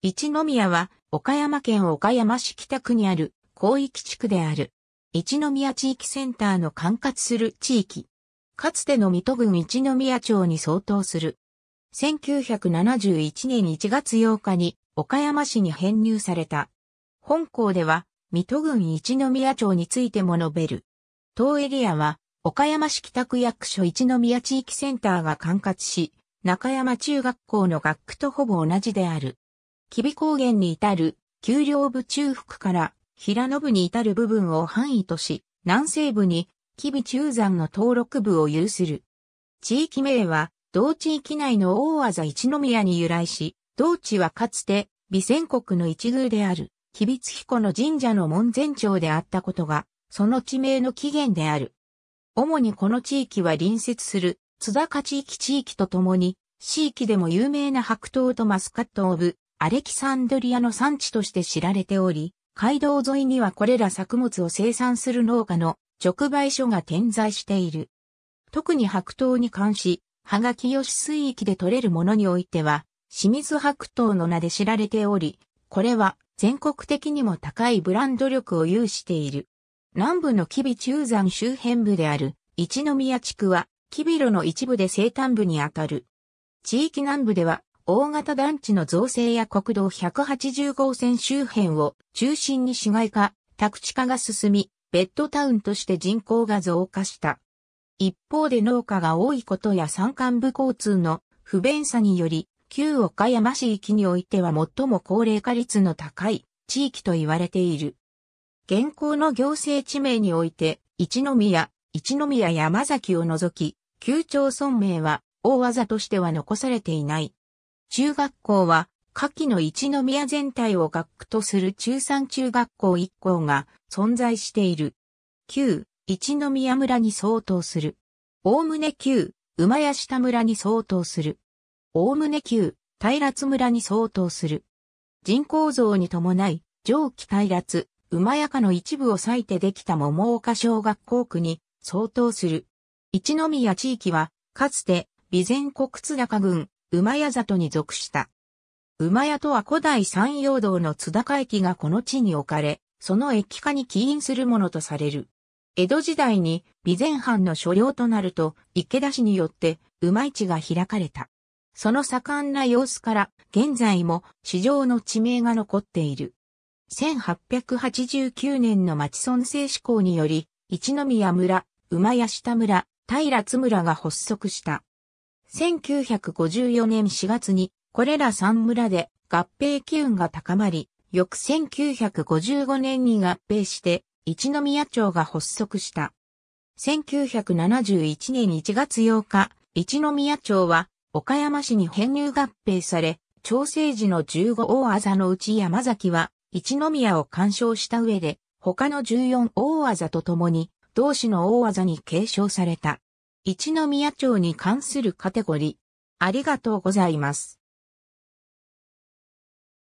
一宮は、岡山県岡山市北区にある広域地区である。一宮地域センターの管轄する地域。かつての水戸郡一宮町に相当する。1971年1月8日に岡山市に編入された。本校では、水戸郡一宮町についても述べる。当エリアは、岡山市北区役所一宮地域センターが管轄し、中山中学校の学区とほぼ同じである。吉備高原に至る、丘陵部中腹から平野部に至る部分を範囲とし、南西部に吉備中山の登録部を有する。地域名は、同地域内の大技一宮に由来し、同地はかつて、備前国の一宮である、吉備津彦の神社の門前町であったことが、その地名の起源である。主にこの地域は隣接する津高地域地域とともに、地域でも有名な白桃とマスカットオブ、アレキサンドリアの産地として知られており、街道沿いにはこれら作物を生産する農家の直売所が点在している。特に白桃に関し、葉が清水域で取れるものにおいては、清水白桃の名で知られており、これは全国的にも高いブランド力を有している。南部の吉備中山周辺部である一宮地区は、吉備路の一部で生誕部にあたる。地域南部では大型団地の造成や国道180号線周辺を中心に市街化、宅地化が進み、ベッドタウンとして人口が増加した。一方で農家が多いことや山間部交通の不便さにより、旧岡山市域においては最も高齢化率の高い地域と言われている。現行の行政地名において、一宮、一宮山崎を除き、旧町村名は大技としては残されていない。中学校は、下記の一宮全体を学区とする中山中学校1校が存在している。旧、一宮村に相当する。おおむね旧、馬屋下村に相当する。おおむね旧、平津村に相当する。人口増に伴い、上記平津、馬屋家の一部を割いてできた桃岡小学校区に相当する。一宮地域は、かつて、備前国津高郡、馬屋里に属した。馬屋とは古代山陽道の津高駅がこの地に置かれ、その駅化に起因するものとされる。江戸時代に備前藩の所領となると池田市によって馬市が開かれた。その盛んな様子から現在も市場の地名が残っている。1889年の町村政施行により、一宮村、馬屋下村、平津村が発足した。1954年4月に、これら3村で合併機運が高まり、翌1955年に合併して、一宮町が発足した。1971年1月8日、一宮町は岡山市に編入合併され、調整時の15大あざのうち山崎は一宮を干渉した上で、他の14大あざとともに、同市の大あざに継承された。一宮町に関するカテゴリー。ありがとうございます。